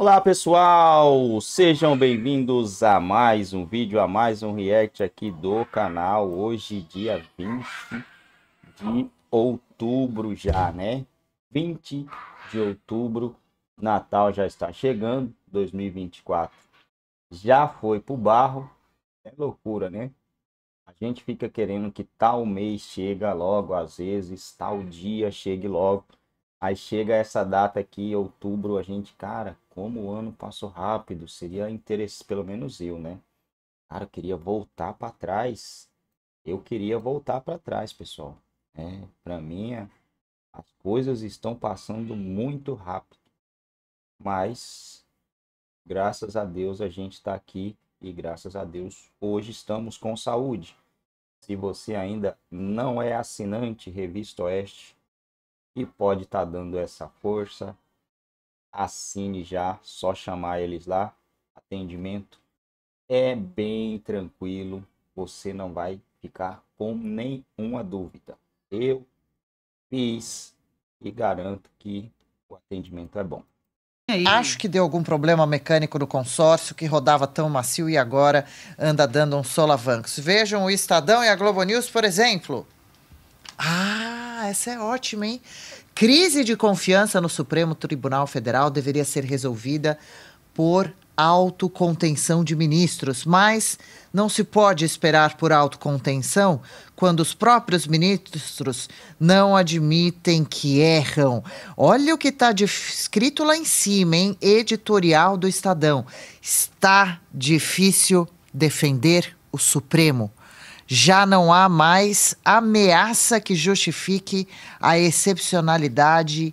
Olá pessoal, sejam bem-vindos a mais um vídeo, a mais um react aqui do canal. Hoje, dia 20 de outubro já, né? 20 de outubro, Natal já está chegando, 2024 já foi pro barro. É loucura, né? A gente fica querendo que tal mês chega logo, às vezes tal dia chegue logo. Aí chega essa data aqui, outubro, a gente, cara, como o ano passou rápido, seria interessante, pelo menos eu, né? Cara, eu queria voltar para trás. Eu queria voltar para trás, pessoal. É, para mim, as coisas estão passando muito rápido. Mas, graças a Deus, a gente está aqui e graças a Deus, hoje estamos com saúde. Se você ainda não é assinante Revista Oeste e pode estar tá dando essa força, assine já, só chamar eles lá. Atendimento é bem tranquilo, você não vai ficar com nenhuma dúvida. Eu fiz e garanto que o atendimento é bom. Acho que deu algum problema mecânico no consórcio que rodava tão macio e agora anda dando uns solavancos. Vejam o Estadão e a Globo News, por exemplo. Ah, essa é ótima, hein? Crise de confiança no Supremo Tribunal Federal deveria ser resolvida por autocontenção de ministros, mas não se pode esperar por autocontenção quando os próprios ministros não admitem que erram. Olha o que está escrito lá em cima, hein? Editorial do Estadão. Está difícil defender o Supremo já não há mais ameaça que justifique a excepcionalidade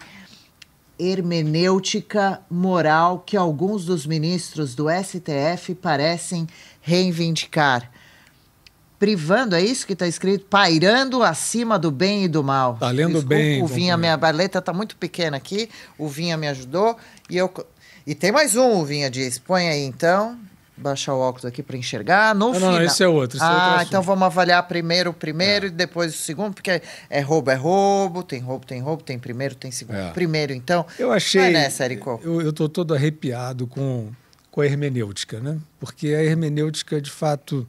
hermenêutica moral que alguns dos ministros do STF parecem reivindicar. Privando, é isso que está escrito? Pairando acima do bem e do mal. Tá lendo Desculpa, bem. O Vinha, minha baleta está muito pequena aqui. O Vinha me ajudou. E, eu... e tem mais um, o Vinha diz. Põe aí então baixar o óculos aqui para enxergar. No ah, não, final... não, esse é outro. Esse ah, é outro ah, então vamos avaliar primeiro o primeiro é. e depois o segundo, porque é roubo, é roubo, tem roubo, tem roubo, tem primeiro, tem segundo. É. Primeiro, então. Eu achei. Não é nessa, Eu, estou tô todo arrepiado com, com a hermenêutica, né? Porque a hermenêutica, de fato,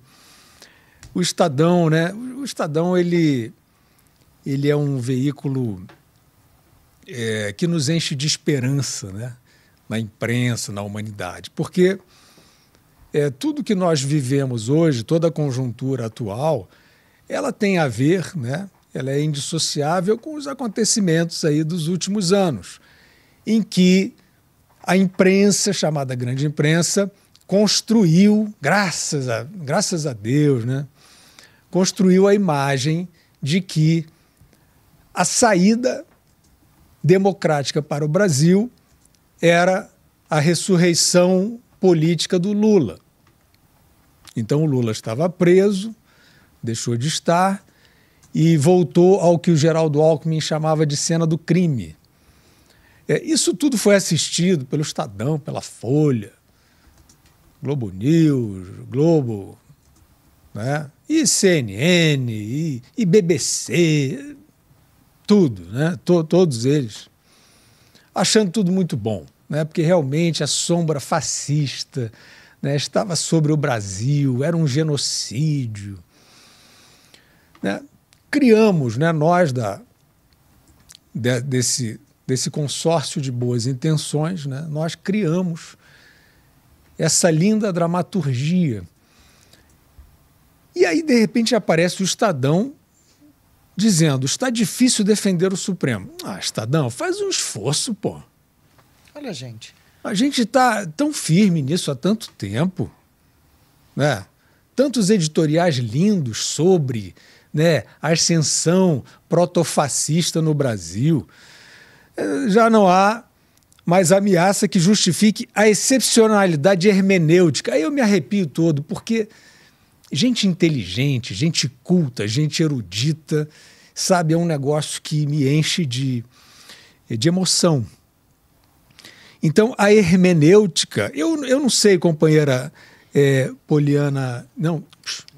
o Estadão, né? O Estadão, ele, ele é um veículo é, que nos enche de esperança, né? Na imprensa, na humanidade. Porque é, tudo que nós vivemos hoje, toda a conjuntura atual, ela tem a ver, né? ela é indissociável com os acontecimentos aí dos últimos anos, em que a imprensa, chamada grande imprensa, construiu, graças a, graças a Deus, né? construiu a imagem de que a saída democrática para o Brasil era a ressurreição política do Lula. Então o Lula estava preso, deixou de estar e voltou ao que o Geraldo Alckmin chamava de cena do crime. É, isso tudo foi assistido pelo Estadão, pela Folha, Globo News, Globo, né? e CNN, e, e BBC, tudo, né? todos eles, achando tudo muito bom né? porque realmente a sombra fascista né? estava sobre o Brasil, era um genocídio. Né? Criamos, né? nós da, de, desse, desse consórcio de boas intenções, né? nós criamos essa linda dramaturgia. E aí, de repente, aparece o Estadão dizendo: está difícil defender o Supremo. Ah, Estadão, faz um esforço, pô. Olha, gente. A gente está tão firme nisso há tanto tempo, né? Tantos editoriais lindos sobre né, a ascensão protofascista no Brasil. É, já não há mais ameaça que justifique a excepcionalidade hermenêutica. Aí eu me arrepio todo, porque gente inteligente, gente culta, gente erudita, sabe, é um negócio que me enche de, de emoção. Então, a hermenêutica, eu, eu não sei, companheira é, Poliana. Não.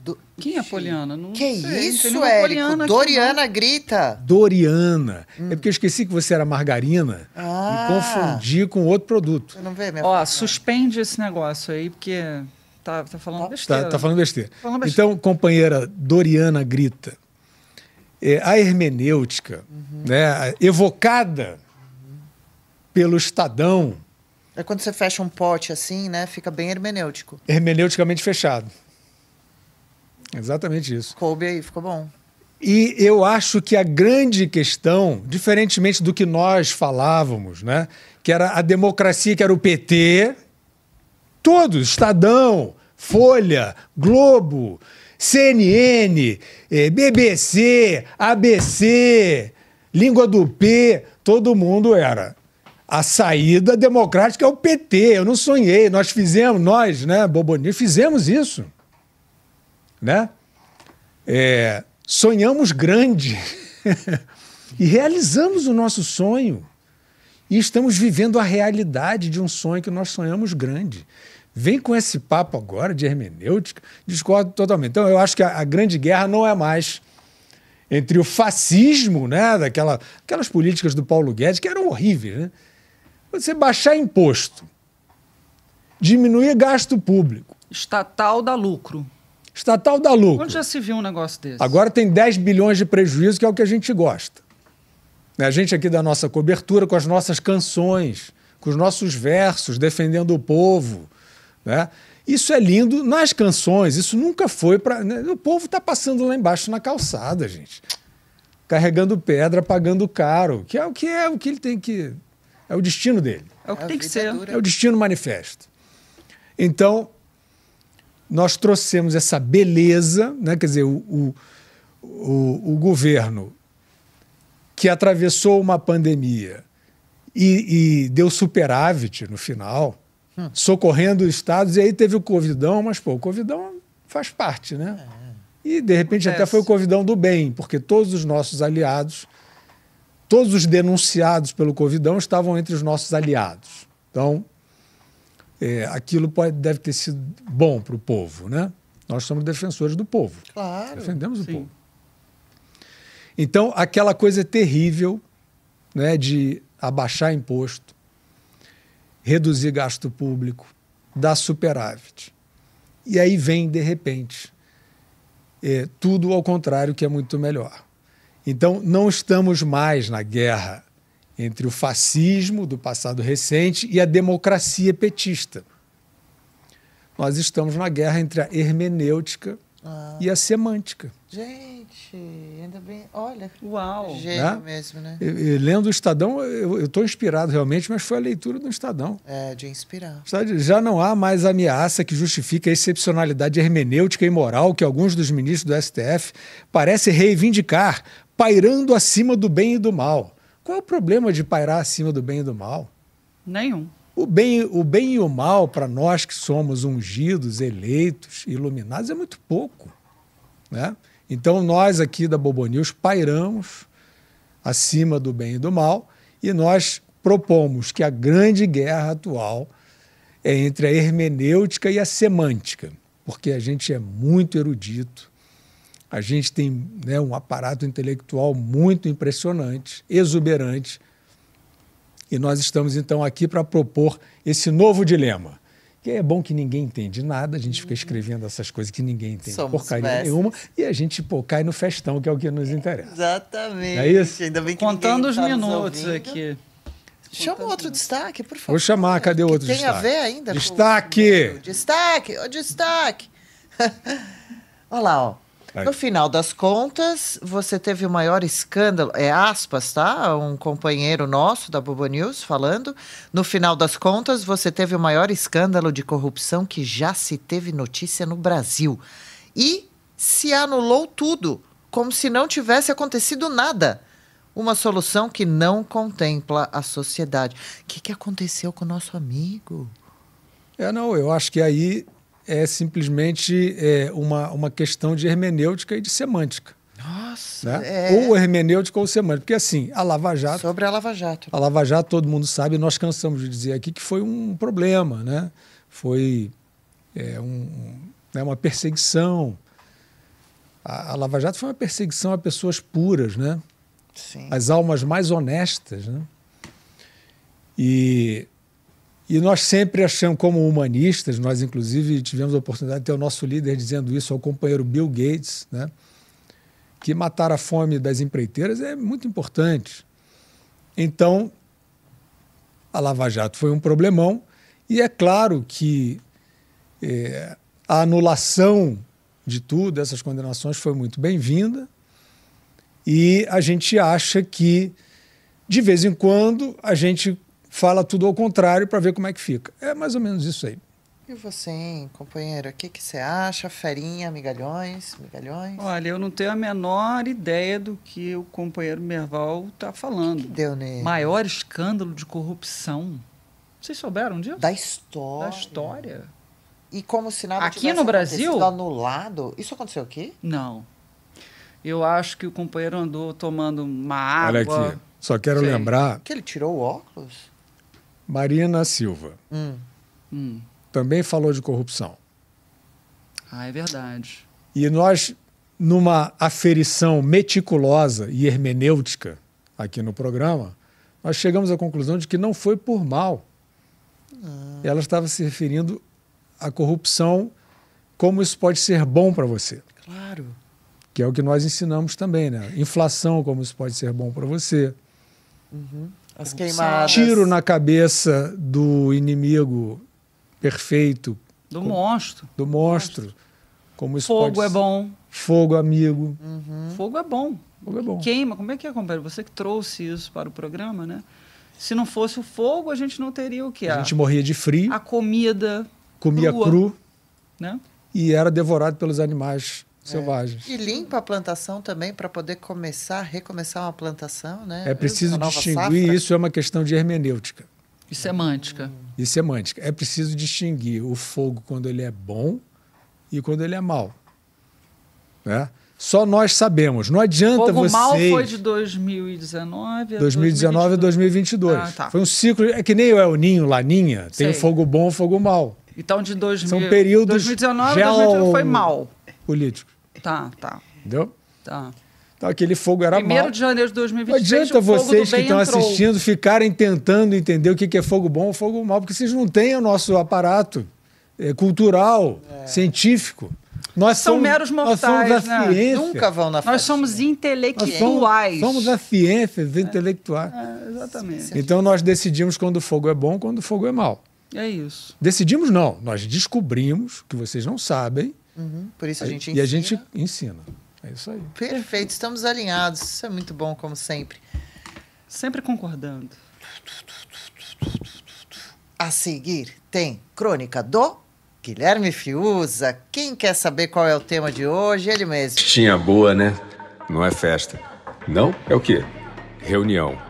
Do... Quem é Poliana? Não que sei, isso, é Doriana aqui, grita. Doriana. É hum. É porque eu esqueci que você era margarina ah. e confundi com outro produto. Eu não vê, minha Ó, palavra. suspende esse negócio aí, porque tá, tá falando tá. besteira. Tá, tá né? falando besteira. Tá falando então, besteira. Então, companheira Doriana grita. É, a hermenêutica, uhum. né, evocada pelo Estadão. É quando você fecha um pote assim, né? Fica bem hermenêutico. Hermeneuticamente fechado. Exatamente isso. Coube aí, ficou bom. E eu acho que a grande questão, diferentemente do que nós falávamos, né? Que era a democracia, que era o PT, todos, Estadão, Folha, Globo, CNN, eh, BBC, ABC, Língua do P, todo mundo era a saída democrática é o PT. Eu não sonhei. Nós fizemos, nós, né, Boboni, fizemos isso. Né? É, sonhamos grande e realizamos o nosso sonho. E estamos vivendo a realidade de um sonho que nós sonhamos grande. Vem com esse papo agora de hermenêutica, discordo totalmente. Então, eu acho que a, a grande guerra não é mais entre o fascismo, né, daquela, aquelas políticas do Paulo Guedes, que eram horríveis, né? Você baixar imposto, diminuir gasto público. Estatal dá lucro. Estatal dá lucro. Onde já se viu um negócio desse? Agora tem 10 bilhões de prejuízo, que é o que a gente gosta. Né? A gente aqui da nossa cobertura, com as nossas canções, com os nossos versos, defendendo o povo. Né? Isso é lindo nas canções, isso nunca foi para. Né? O povo está passando lá embaixo na calçada, gente. Carregando pedra, pagando caro, que é o que é o que ele tem que é o destino dele. É o que é tem que ser. Dura. É o destino manifesto. Então, nós trouxemos essa beleza, né? quer dizer, o, o, o, o governo que atravessou uma pandemia e, e deu superávit no final, hum. socorrendo os estados, e aí teve o Covidão, mas pô, o Covidão faz parte, né? É. E de repente Acontece. até foi o Covidão do bem, porque todos os nossos aliados todos os denunciados pelo Covidão estavam entre os nossos aliados. Então, é, aquilo pode, deve ter sido bom para o povo, né? Nós somos defensores do povo. Claro. Defendemos sim. o povo. Então, aquela coisa terrível né, de abaixar imposto, reduzir gasto público, dar superávit. E aí vem, de repente, é, tudo ao contrário, que é muito melhor. Então, não estamos mais na guerra entre o fascismo do passado recente e a democracia petista. Nós estamos na guerra entre a hermenêutica ah. e a semântica. Gente, ainda bem. Olha, uau! Gênio né? mesmo, né? lendo o Estadão, eu estou inspirado realmente, mas foi a leitura do Estadão. É, de inspirar. Já não há mais ameaça que justifique a excepcionalidade hermenêutica e moral que alguns dos ministros do STF parecem reivindicar pairando acima do bem e do mal. Qual é o problema de pairar acima do bem e do mal? Nenhum. O bem, o bem e o mal, para nós que somos ungidos, eleitos, iluminados, é muito pouco. Né? Então, nós aqui da Bobo News pairamos acima do bem e do mal e nós propomos que a grande guerra atual é entre a hermenêutica e a semântica, porque a gente é muito erudito, a gente tem né, um aparato intelectual muito impressionante, exuberante, e nós estamos então aqui para propor esse novo dilema. Que é bom que ninguém entende nada, a gente fica uhum. escrevendo essas coisas que ninguém entende Somos porcaria nenhuma, e a gente pô, cai no festão, que é o que nos interessa. Exatamente. é isso? Ainda bem que Contando os tá minutos aqui. Chama outro destaque, por favor. Vou chamar, cadê o outro tem destaque? Tem a ver ainda? Destaque! Destaque! Oh, destaque! Olha lá, ó. No final das contas, você teve o maior escândalo, é aspas, tá? Um companheiro nosso da Bobo News falando. No final das contas, você teve o maior escândalo de corrupção que já se teve notícia no Brasil. E se anulou tudo, como se não tivesse acontecido nada. Uma solução que não contempla a sociedade. O que, que aconteceu com o nosso amigo? É, não, eu acho que aí é simplesmente é, uma, uma questão de hermenêutica e de semântica. Nossa! Né? É... Ou hermenêutica ou semântica. Porque, assim, a Lava Jato. Sobre a Lava Jato. A Lava Jato, todo mundo sabe, nós cansamos de dizer aqui que foi um problema, né? Foi é, um, né, uma perseguição. A, a Lava Jato foi uma perseguição a pessoas puras, né? Sim. As almas mais honestas, né? E e nós sempre achamos, como humanistas, nós inclusive tivemos a oportunidade de ter o nosso líder dizendo isso ao companheiro Bill Gates, né? que matar a fome das empreiteiras é muito importante. Então, a Lava Jato foi um problemão, e é claro que é, a anulação de tudo, essas condenações, foi muito bem-vinda, e a gente acha que, de vez em quando, a gente fala tudo ao contrário para ver como é que fica. É mais ou menos isso aí. E você, hein, companheiro, o que, que você acha? Ferinha, migalhões, migalhões? Olha, eu não tenho a menor ideia do que o companheiro Merval está falando. Que que deu nele? Maior escândalo de corrupção. Vocês souberam disso? Da história. Da história. E como se nada aqui no Brasil anulado. Isso aconteceu aqui? Não. Eu acho que o companheiro andou tomando uma água. Olha aqui. Só quero lembrar. Que ele tirou o óculos? Marina Silva. Hum. Hum. Também falou de corrupção. Ah, é verdade. E nós, numa aferição meticulosa e hermenêutica aqui no programa, nós chegamos à conclusão de que não foi por mal. Ah. Ela estava se referindo à corrupção, como isso pode ser bom para você. Claro. Que é o que nós ensinamos também, né? Inflação, como isso pode ser bom para você. Uhum. As queimadas. Tiro na cabeça do inimigo perfeito. Do monstro. Do monstro. monstro. Como isso Fogo pode é bom. Fogo amigo. Uhum. Fogo é bom. Fogo é bom. Queima. Como é que é, companheiro? Você que trouxe isso para o programa, né? Se não fosse o fogo, a gente não teria o que? A, a gente morria de frio. A comida. Comia crua, cru. Né? E era devorado pelos animais é. selvagens. É. E limpa a plantação também para poder começar, recomeçar uma plantação, né? É preciso distinguir, safra. isso é uma questão de hermenêutica. E semântica. É e hum. semântica. É, é preciso distinguir o fogo quando ele é bom e quando ele é mau. Né? Só nós sabemos. Não adianta fogo vocês... mal foi de 2019 a 2019 2022. 2022. Ah, tá. Foi um ciclo... É que nem o El Ninho, Laninha. Tem fogo bom, fogo mal. Então, de 2000, São períodos 2019 gel... 2019 foi mal políticos. Tá, tá. Entendeu? Tá. Então, aquele fogo era Primeiro mal. de janeiro de 2023. Não adianta vocês que estão assistindo ficarem tentando entender o que é fogo bom ou fogo mal, porque vocês não têm o nosso aparato é, cultural, é. científico. Nós São somos, meros mortais, nós somos a né? ciência. Nunca vão na Nós somos intelectuais. Nós somos, somos a ciência, intelectual intelectuais. É, é exatamente. Então nós decidimos quando o fogo é bom, quando o fogo é mal. É isso. Decidimos não, nós descobrimos que vocês não sabem Uhum. Por isso a gente ensina. E a gente ensina. É isso aí. Perfeito, estamos alinhados. Isso é muito bom, como sempre. Sempre concordando. A seguir tem Crônica do Guilherme Fiuza. Quem quer saber qual é o tema de hoje? Ele mesmo. Tinha boa, né? Não é festa. Não? É o quê? Reunião.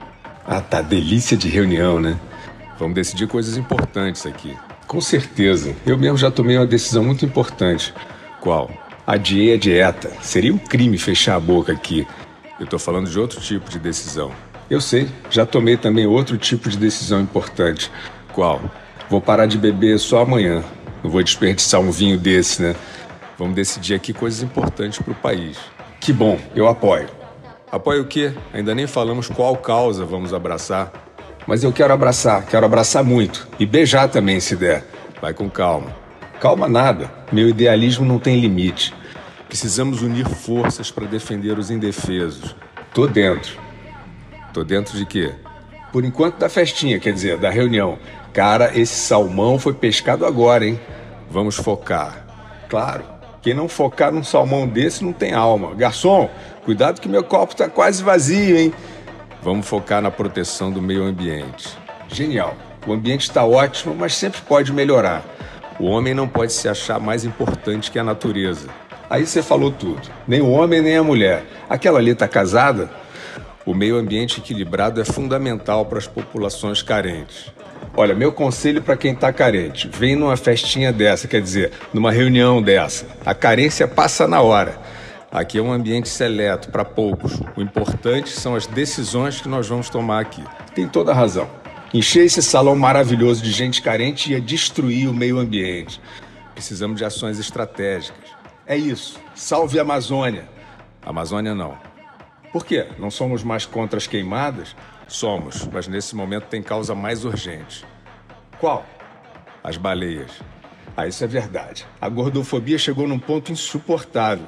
Ah, tá. Delícia de reunião, né? Vamos decidir coisas importantes aqui. Com certeza. Eu mesmo já tomei uma decisão muito importante qual. Adiei a é dieta. Seria um crime fechar a boca aqui. Eu estou falando de outro tipo de decisão. Eu sei, já tomei também outro tipo de decisão importante. Qual? Vou parar de beber só amanhã. Não vou desperdiçar um vinho desse, né? Vamos decidir aqui coisas importantes para o país. Que bom, eu apoio. Apoio o quê? Ainda nem falamos qual causa vamos abraçar. Mas eu quero abraçar, quero abraçar muito. E beijar também, se der. Vai com calma. Calma nada, meu idealismo não tem limite. Precisamos unir forças para defender os indefesos. Tô dentro. Tô dentro de quê? Por enquanto da festinha, quer dizer, da reunião. Cara, esse salmão foi pescado agora, hein? Vamos focar. Claro, quem não focar num salmão desse não tem alma. Garçom, cuidado que meu copo tá quase vazio, hein? Vamos focar na proteção do meio ambiente. Genial. O ambiente está ótimo, mas sempre pode melhorar. O homem não pode se achar mais importante que a natureza. Aí você falou tudo. Nem o homem, nem a mulher. Aquela ali está casada? O meio ambiente equilibrado é fundamental para as populações carentes. Olha, meu conselho para quem está carente: vem numa festinha dessa, quer dizer, numa reunião dessa. A carência passa na hora. Aqui é um ambiente seleto para poucos. O importante são as decisões que nós vamos tomar aqui. Tem toda a razão. Encher esse salão maravilhoso de gente carente ia destruir o meio ambiente. Precisamos de ações estratégicas. É isso. Salve a Amazônia. Amazônia não. Por quê? Não somos mais contra as queimadas? Somos, mas nesse momento tem causa mais urgente. Qual? As baleias. Ah, isso é verdade. A gordofobia chegou num ponto insuportável.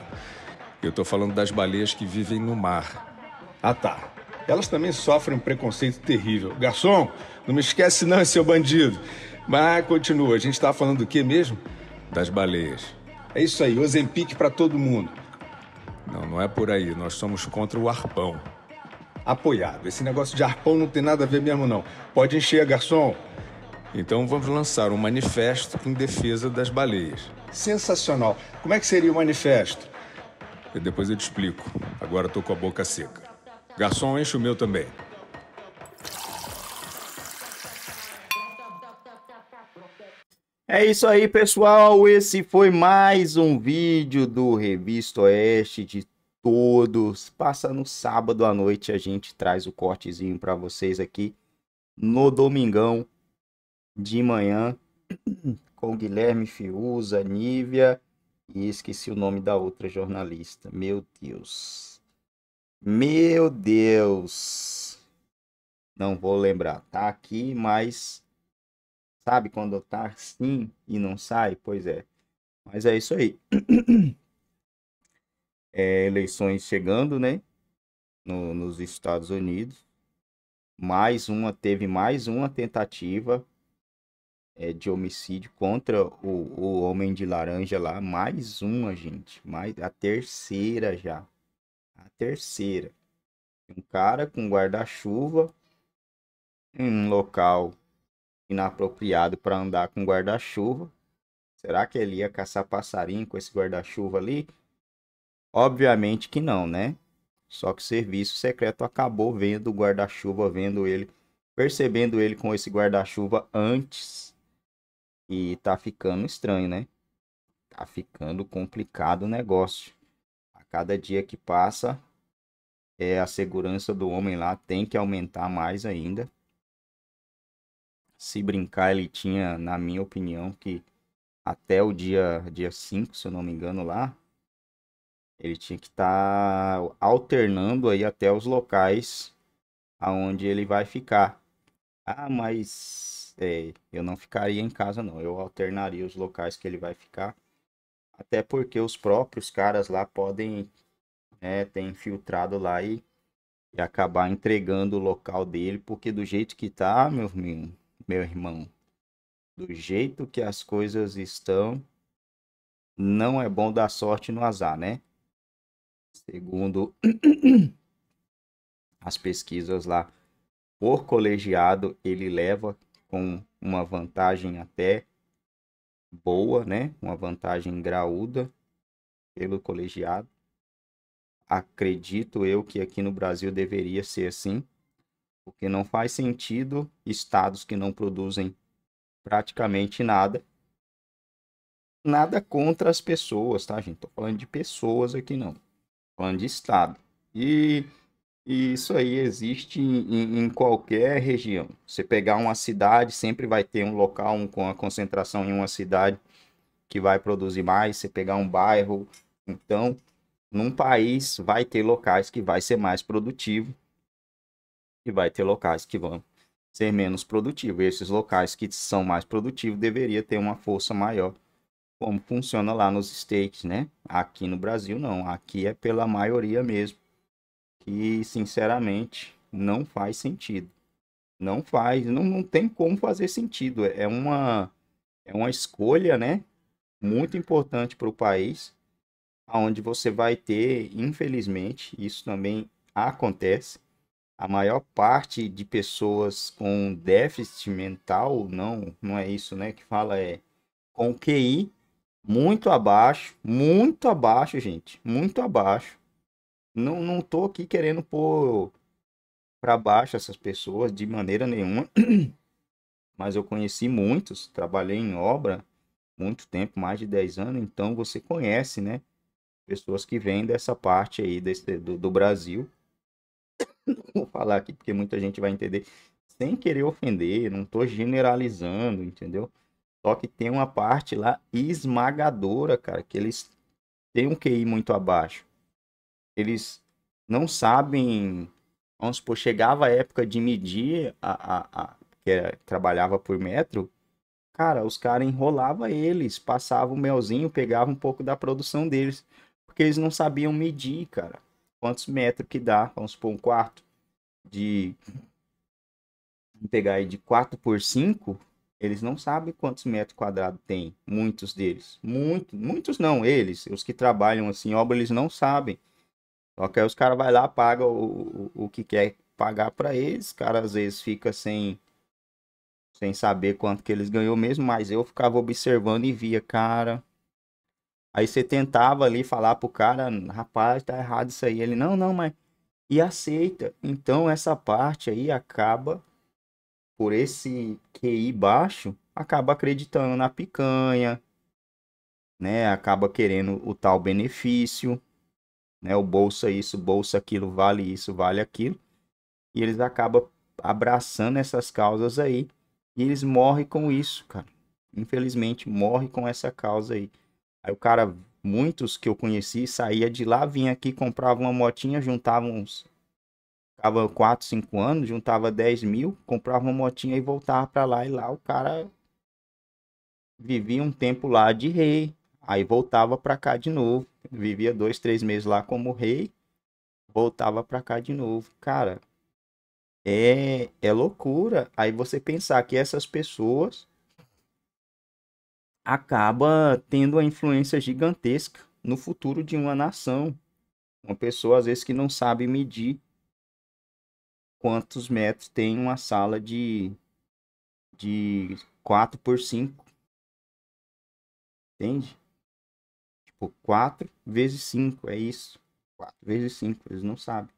Eu estou falando das baleias que vivem no mar. Ah, tá elas também sofrem um preconceito terrível. Garçom, não me esquece não, seu bandido. Mas continua, a gente estava tá falando do que mesmo? Das baleias. É isso aí, Ozempic para todo mundo. Não, não é por aí. Nós somos contra o arpão. Apoiado. Esse negócio de arpão não tem nada a ver mesmo, não. Pode encher, garçom. Então vamos lançar um manifesto em defesa das baleias. Sensacional. Como é que seria o manifesto? E depois eu te explico. Agora estou com a boca seca. Garçom, enche o meu também. É isso aí, pessoal. Esse foi mais um vídeo do Revista Oeste de todos. Passa no sábado à noite, a gente traz o cortezinho para vocês aqui no domingão de manhã com Guilherme Fiuza, Nívia e esqueci o nome da outra jornalista. Meu Deus. Meu Deus. Não vou lembrar. Tá aqui, mas sabe quando tá sim e não sai? Pois é. Mas é isso aí. É, eleições chegando, né? No, nos Estados Unidos. Mais uma, teve mais uma tentativa é, de homicídio contra o, o homem de laranja lá. Mais uma, gente. Mais, a terceira já a terceira. Um cara com guarda-chuva em um local inapropriado para andar com guarda-chuva. Será que ele ia caçar passarinho com esse guarda-chuva ali? Obviamente que não, né? Só que o serviço secreto acabou vendo o guarda-chuva, vendo ele, percebendo ele com esse guarda-chuva antes. E tá ficando estranho, né? Tá ficando complicado o negócio cada dia que passa, é, a segurança do homem lá tem que aumentar mais ainda. Se brincar, ele tinha, na minha opinião, que até o dia dia 5, se eu não me engano lá, ele tinha que estar tá alternando aí até os locais aonde ele vai ficar. Ah, mas é, eu não ficaria em casa não, eu alternaria os locais que ele vai ficar até porque os próprios caras lá podem né, ter infiltrado lá e, e acabar entregando o local dele, porque do jeito que tá, meu, meu, meu irmão, do jeito que as coisas estão, não é bom dar sorte no azar, né? Segundo as pesquisas lá, por colegiado ele leva com uma vantagem até boa, né? Uma vantagem graúda pelo colegiado. Acredito eu que aqui no Brasil deveria ser assim, porque não faz sentido estados que não produzem praticamente nada. Nada contra as pessoas, tá, gente? Tô falando de pessoas aqui não. Tô falando de estado. E e isso aí existe em, em, qualquer região. Você pegar uma cidade, sempre vai ter um local um, com a concentração em uma cidade que vai produzir mais. Você pegar um bairro, então, num país vai ter locais que vai ser mais produtivo e vai ter locais que vão ser menos produtivos. esses locais que são mais produtivos deveria ter uma força maior, como funciona lá nos states, né? Aqui no Brasil não, aqui é pela maioria mesmo que sinceramente não faz sentido. Não faz, não, não tem como fazer sentido. É, é uma é uma escolha, né? Muito importante para o país, aonde você vai ter, infelizmente, isso também acontece. A maior parte de pessoas com déficit mental, não, não é isso, né? Que fala é com QI muito abaixo, muito abaixo, gente, muito abaixo não, não tô aqui querendo pôr para baixo essas pessoas de maneira nenhuma. Mas eu conheci muitos, trabalhei em obra muito tempo, mais de 10 anos, então você conhece, né? Pessoas que vêm dessa parte aí desse, do, do Brasil. Vou falar aqui porque muita gente vai entender. Sem querer ofender, não tô generalizando, entendeu? Só que tem uma parte lá esmagadora, cara, que eles têm um QI muito abaixo eles não sabem. Vamos supor, chegava a época de medir a, a, a que era, trabalhava por metro, cara, os caras enrolavam eles, passavam o melzinho, pegavam um pouco da produção deles, porque eles não sabiam medir, cara, quantos metros que dá, vamos supor, um quarto de. pegar aí de 4 por 5, eles não sabem quantos metros quadrados tem, muitos deles. Muito, muitos não, eles, os que trabalham assim, obra, eles não sabem que aí Os caras vai lá, paga o, o, o que quer pagar para eles. Os caras às vezes fica sem sem saber quanto que eles ganhou mesmo, mas eu ficava observando e via, cara. Aí você tentava ali falar pro cara, rapaz, tá errado isso aí. Ele, não, não, mas. E aceita. Então essa parte aí acaba, por esse QI baixo, acaba acreditando na picanha, né? Acaba querendo o tal benefício né? O bolsa é isso, bolsa é aquilo, vale isso, vale aquilo. E eles acabam abraçando essas causas aí e eles morrem com isso, cara. Infelizmente morre com essa causa aí. Aí o cara, muitos que eu conheci, saía de lá, vinha aqui, comprava uma motinha, juntava uns ficava 4, 5 anos, juntava 10 mil, comprava uma motinha e voltava para lá. E lá o cara vivia um tempo lá de rei. Aí voltava para cá de novo vivia dois, três meses lá como rei, voltava para cá de novo. Cara, é, é loucura. Aí você pensar que essas pessoas acaba tendo a influência gigantesca no futuro de uma nação. Uma pessoa às vezes que não sabe medir quantos metros tem uma sala de de 4 por 5. Entende? Pô, tipo, 4 vezes 5, é isso. 4 vezes 5, eles não sabem.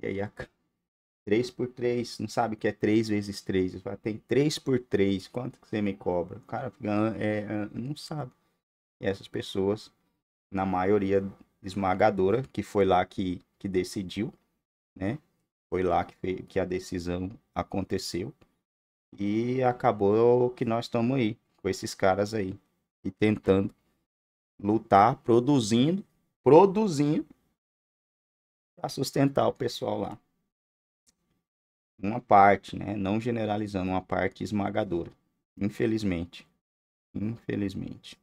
E aí, a... 3 por 3, não sabe que é 3 vezes 3. Eles falam, tem 3 por 3, quanto que você me cobra? O cara fica, é, não sabe. E essas pessoas, na maioria esmagadora, que foi lá que, que decidiu, né? Foi lá que, que a decisão aconteceu. E acabou que nós estamos aí, com esses caras aí. E tentando lutar, produzindo, produzindo para sustentar o pessoal lá. Uma parte, né? Não generalizando, uma parte esmagadora. Infelizmente. Infelizmente.